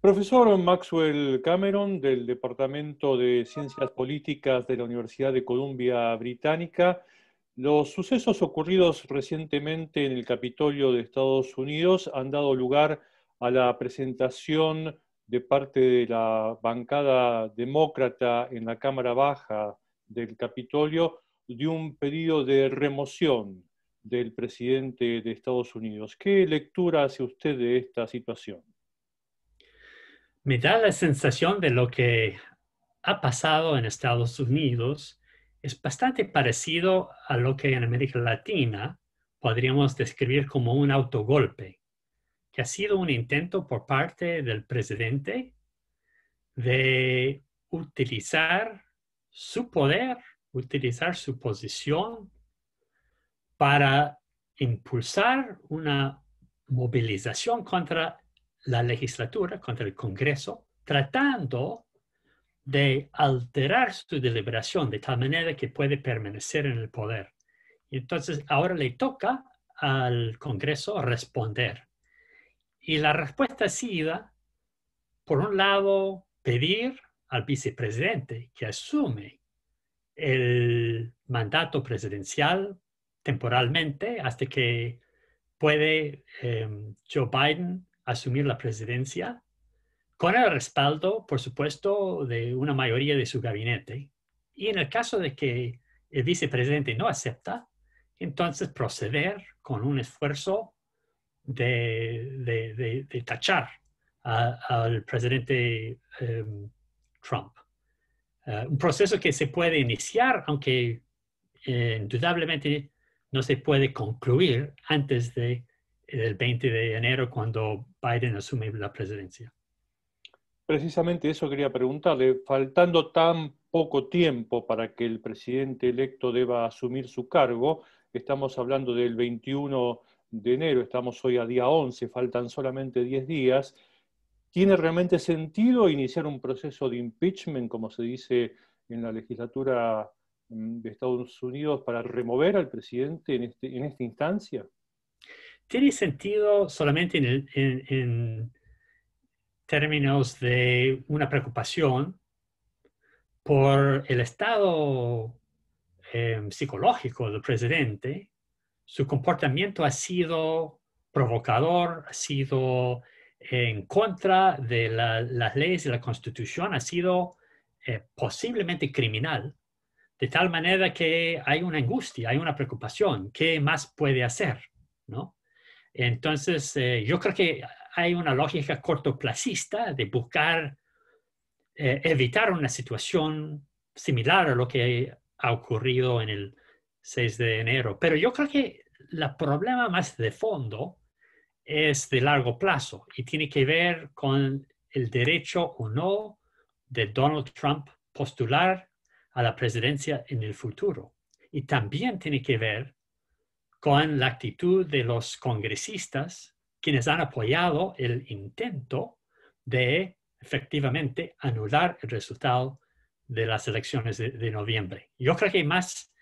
Profesor Maxwell Cameron del Departamento de Ciencias Políticas de la Universidad de Columbia Británica, los sucesos ocurridos recientemente en el Capitolio de Estados Unidos han dado lugar a la presentación de parte de la bancada demócrata en la Cámara Baja del Capitolio de un pedido de remoción del presidente de Estados Unidos. ¿Qué lectura hace usted de esta situación? me da la sensación de lo que ha pasado en Estados Unidos es bastante parecido a lo que en América Latina podríamos describir como un autogolpe, que ha sido un intento por parte del presidente de utilizar su poder, utilizar su posición para impulsar una movilización contra la legislatura, contra el Congreso, tratando de alterar su deliberación de tal manera que puede permanecer en el poder. Y entonces ahora le toca al Congreso responder. Y la respuesta ha sido, por un lado, pedir al vicepresidente que asume el mandato presidencial temporalmente hasta que puede eh, Joe Biden asumir la presidencia, con el respaldo, por supuesto, de una mayoría de su gabinete. Y en el caso de que el vicepresidente no acepta, entonces proceder con un esfuerzo de, tachar al presidente em, Trump. Eh, un proceso que se puede iniciar, aunque eh, indudablemente no se puede concluir antes de el 20 de enero cuando Biden asume la presidencia. Precisamente eso quería preguntarle, faltando tan poco tiempo para que el presidente electo deba asumir su cargo, estamos hablando del 21 de enero, estamos hoy a día 11, faltan solamente 10 días, ¿tiene realmente sentido iniciar un proceso de impeachment, como se dice en la legislatura mm, de Estados Unidos, para remover al presidente en, este, en esta instancia? tiene sentido solamente en, términos de una preocupación por el estado em, psicológico del presidente. Su comportamiento ha sido provocador, ha sido en contra de las leyes de la Constitución, ha sido eh, posiblemente criminal, de tal manera que hay una angustia, hay una preocupación, ¿qué más puede hacer? ¿No? Entonces, eh, yo creo que hay una lógica cortoplacista de buscar eh, evitar una situación similar a lo que ha ocurrido en el 6 de enero. Pero yo creo que el problema más de fondo es de largo plazo y tiene que ver con el derecho o no de Donald Trump postular a la presidencia en el futuro. Y también tiene que ver con la actitud de los congresistas quienes han apoyado el intento de efectivamente anular el resultado de las elecciones de, noviembre. Yo creo que más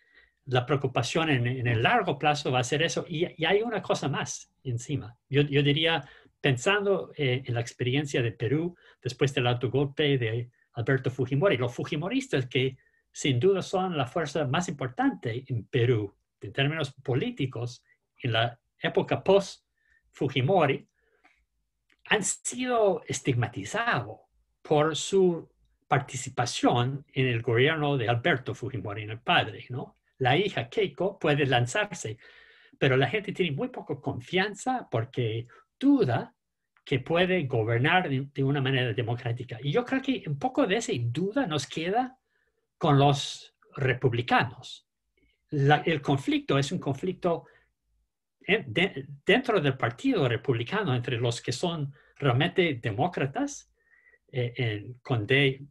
la preocupación en, el largo plazo va a ser eso. Y, hay una cosa más encima. Yo, diría, pensando eh, en la experiencia de Perú después del golpe de Alberto Fujimori, los fujimoristas que sin duda son la fuerza más importante en Perú en términos políticos en la época post-Fujimori han sido estigmatizados por su participación en el gobierno de Alberto Fujimori, en el padre, ¿no? La hija Keiko puede lanzarse, pero la gente tiene muy poca confianza porque duda que puede gobernar de una manera democrática. Y yo creo que un poco de esa duda nos queda con los republicanos el conflicto es un conflicto eh, dentro del Partido Republicano entre los que son realmente demócratas, eh, con D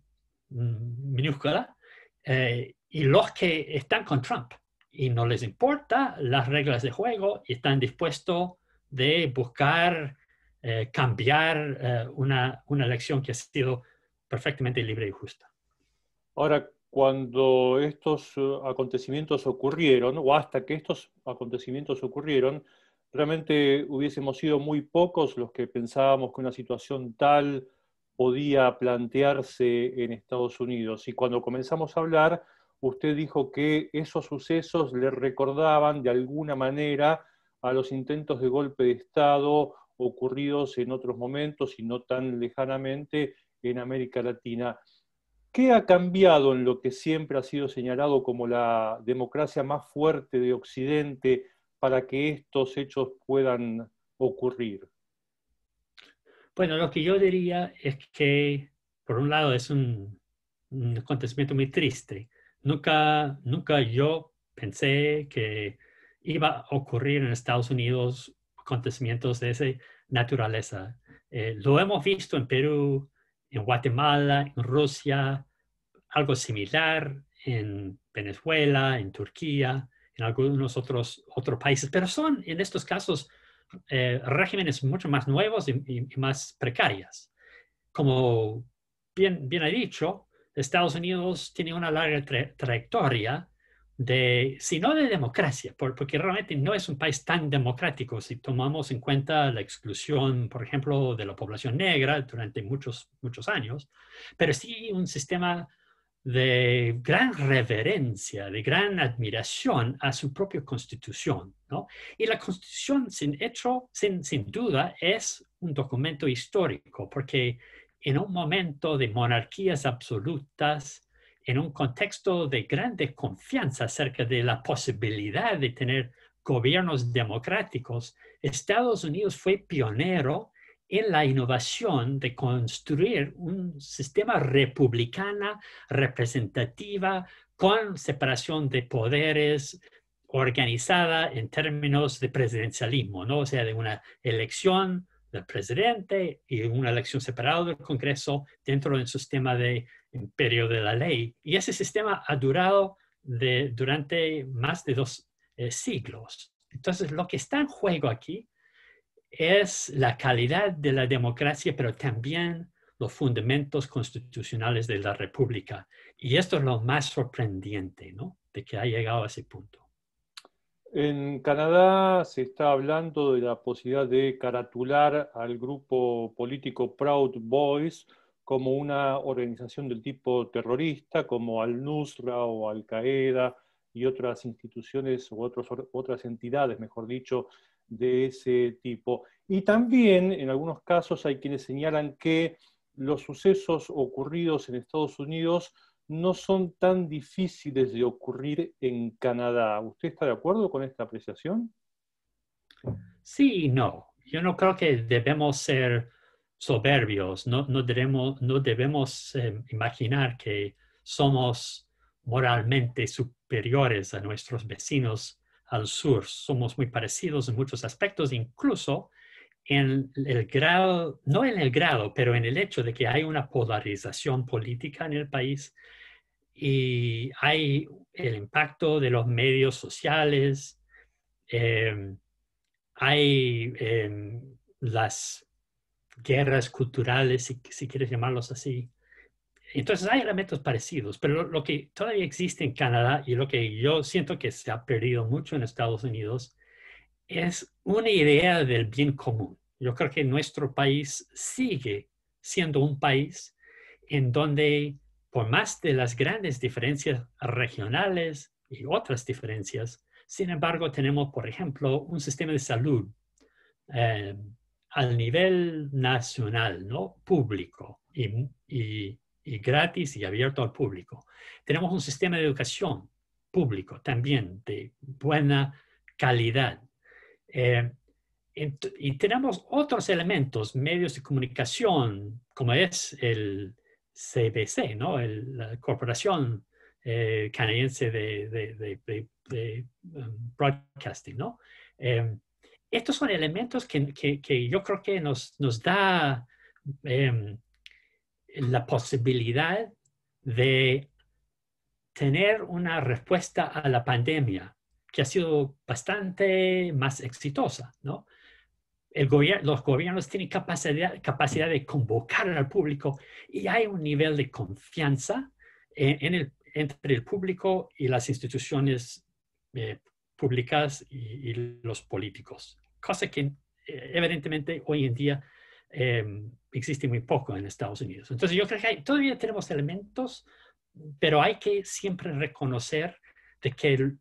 mm, minúscula, eh, y los que están con Trump y no les importa las reglas de juego y están dispuestos de buscar cambiar una, una elección que ha sido perfectamente libre y justa. Ahora, cuando estos eh, acontecimientos ocurrieron, o hasta que estos acontecimientos ocurrieron, realmente hubiésemos sido muy pocos los que pensábamos que una situación tal podía plantearse en Estados Unidos. Y cuando comenzamos a hablar, usted dijo que esos sucesos le recordaban de alguna manera a los intentos de golpe de Estado ocurridos en otros momentos y no tan lejanamente en América Latina. ¿Qué ha cambiado en lo que siempre ha sido señalado como la democracia más fuerte de Occidente para que estos hechos puedan ocurrir? Bueno, lo que yo diría es que, por un lado, es un, acontecimiento muy triste. Nunca, nunca yo pensé que iba a ocurrir en Estados Unidos acontecimientos de esa naturaleza. Eh, lo hemos visto en Perú, en Guatemala, en Rusia, algo similar en Venezuela, en Turquía, en algunos otros, otros países, pero son en estos casos eh, regímenes mucho más nuevos y, más precarias. Como bien, bien ha dicho, Estados Unidos tiene una larga trayectoria de, si no de democracia, porque realmente no es un país tan democrático si tomamos en cuenta la exclusión, por ejemplo, de la población negra durante muchos, muchos años, pero sí un sistema de gran reverencia, de gran admiración a su propia constitución. Y la constitución, sin, hecho, sin, duda, es un documento histórico, porque en un momento de monarquías absolutas, en un contexto de gran confianza acerca de la posibilidad de tener gobiernos democráticos, Estados Unidos fue pionero en la innovación de construir un sistema republicana representativa con separación de poderes organizada en términos de presidencialismo, ¿no? o sea, de una elección del presidente y una elección separada del Congreso dentro del sistema de imperio de la ley. Y ese sistema ha durado durante más de dos eh, siglos. Entonces, lo que está en juego aquí es la calidad de la democracia, pero también los fundamentos constitucionales de la República. Y esto es lo más sorprendente, ¿no? De que ha llegado a ese punto. En Canadá se está hablando de la posibilidad de caratular al grupo político Proud Boys como una organización del tipo terrorista, como Al-Nusra o Al-Qaeda y otras instituciones u otras entidades, mejor dicho, de ese tipo. Y también, en algunos casos, hay quienes señalan que los sucesos ocurridos en Estados Unidos no son tan difíciles de ocurrir en Canadá. ¿Usted está de acuerdo con esta apreciación? Sí y no. Yo no creo que debemos ser soberbios, no, debemos, eh, imaginar que somos moralmente superiores a nuestros vecinos al sur. Somos muy parecidos en muchos aspectos, incluso en el grado, no en el grado, pero en el hecho de que hay una polarización política en el país y hay el impacto de los medios sociales, em, hay em, las guerras culturales, si quieres llamarlos así, entonces hay elementos parecidos, pero lo, que todavía existe en Canadá y lo que yo siento que se ha perdido mucho en Estados Unidos es una idea del bien común. Yo creo que nuestro país sigue siendo un país en donde, por más de las grandes diferencias regionales y otras diferencias, sin embargo, tenemos, por ejemplo, un sistema de salud eh, al nivel nacional, ¿no? Público y y gratis y abierto al público. Tenemos un sistema de educación público también de buena calidad. Eh, y tenemos otros elementos, medios de comunicación, como es el CBC, ¿no? El, la Corporación eh, Canadiense de, um, Broadcasting. ¿no? Eh, estos son elementos que, yo creo que nos, nos da em, la posibilidad de tener una respuesta a la pandemia que ha sido bastante más exitosa, ¿no? El los gobiernos tienen capacidad, de convocar al público y hay un nivel de confianza entre el público y las instituciones eh, públicas y, los políticos, cosa que eh, evidentemente hoy en día Em, existe muy poco en Estados Unidos. Entonces yo creo que todavía tenemos elementos, pero hay que siempre reconocer de que el,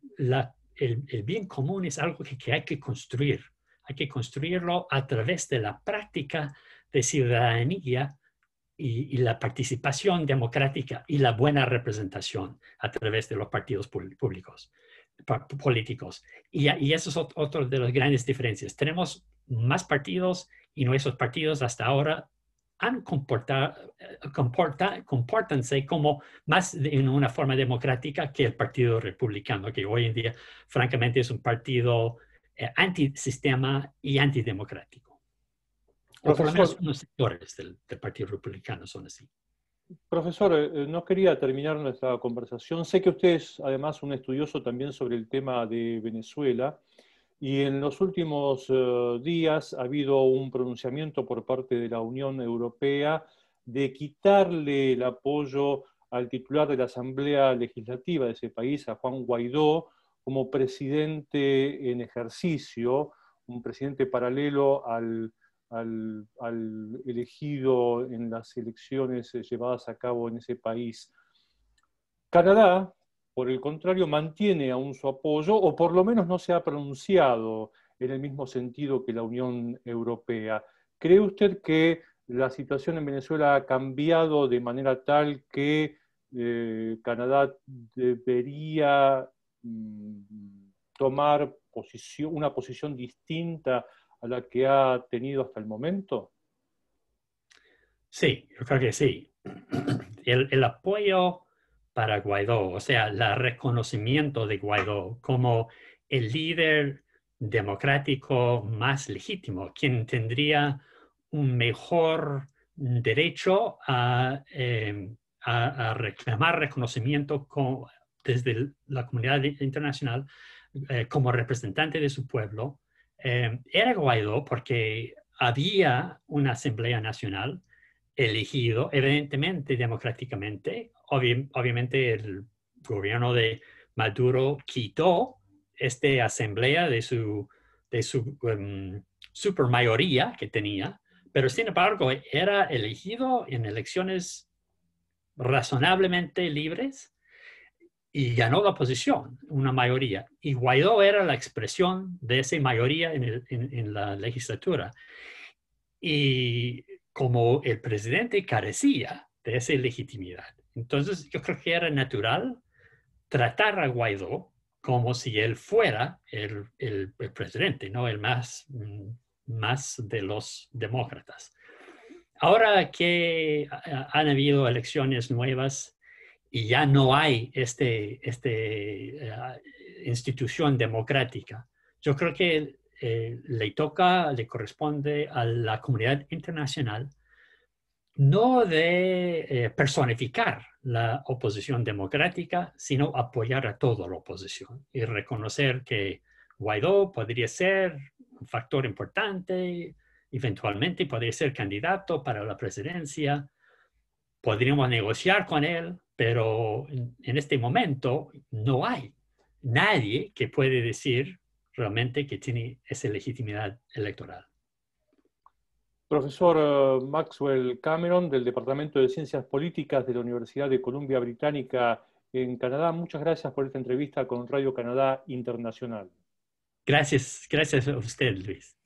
bien común es algo que, hay que construir. Hay que construirlo a través de la práctica de ciudadanía y, la participación democrática y la buena representación a través de los partidos públicos, políticos. Y, y eso es otro de las grandes diferencias. Tenemos más partidos y nuestros partidos hasta ahora han comportado, comporta, eh, comportanse como más de, en una forma democrática que el Partido Republicano, que hoy en día, francamente, es un partido eh, antisistema y antidemocrático. o por lo menos unos sectores del, Partido Republicano son así. Profesor, eh, no quería terminar nuestra conversación. Sé que usted es además un estudioso también sobre el tema de Venezuela. Y en los últimos eh, días ha habido un pronunciamiento por parte de la Unión Europea de quitarle el apoyo al titular de la Asamblea Legislativa de ese país, a Juan Guaidó, como presidente en ejercicio, un presidente paralelo al, elegido en las elecciones eh, llevadas a cabo en ese país. Canadá, por el contrario, mantiene aún su apoyo, o por lo menos no se ha pronunciado en el mismo sentido que la Unión Europea. ¿Cree usted que la situación en Venezuela ha cambiado de manera tal que eh, Canadá debería mm, tomar una posición distinta a la que ha tenido hasta el momento? Sí, yo creo que sí. el apoyo para Guaidó, o sea, el reconocimiento de Guaidó como el líder democrático más legítimo, quien tendría un mejor derecho a, em, reclamar reconocimiento desde la comunidad internacional eh, como representante de su pueblo. Em, era Guaidó porque había una Asamblea Nacional elegido, evidentemente democráticamente. obviamente el gobierno de Maduro quitó esta asamblea de su, de su em, supermayoría que tenía, pero sin embargo era elegido en elecciones razonablemente libres y ganó la oposición, una mayoría. Y Guaidó era la expresión de esa mayoría en, en la legislatura. Y como el presidente carecía de esa legitimidad. Entonces yo creo que era natural tratar a Guaidó como si él fuera el, el, presidente, ¿no? El más, mm, más de los demócratas. Ahora que han habido elecciones nuevas y ya no hay esta este, este eh, institución democrática, yo creo que eh, le toca, le corresponde a la comunidad internacional no de eh, personificar la oposición democrática, sino apoyar a toda la oposición y reconocer que Guaidó podría ser un factor importante, eventualmente podría ser candidato para la presidencia, podríamos negociar con él, pero en, en este momento no hay nadie que puede decir realmente que tiene esa legitimidad electoral. Profesor eh, Maxwell Cameron, del Departamento de Ciencias Políticas de la Universidad de Columbia Británica en Canadá, muchas gracias por esta entrevista con Radio Canadá Internacional. Gracias, gracias a usted, Luis.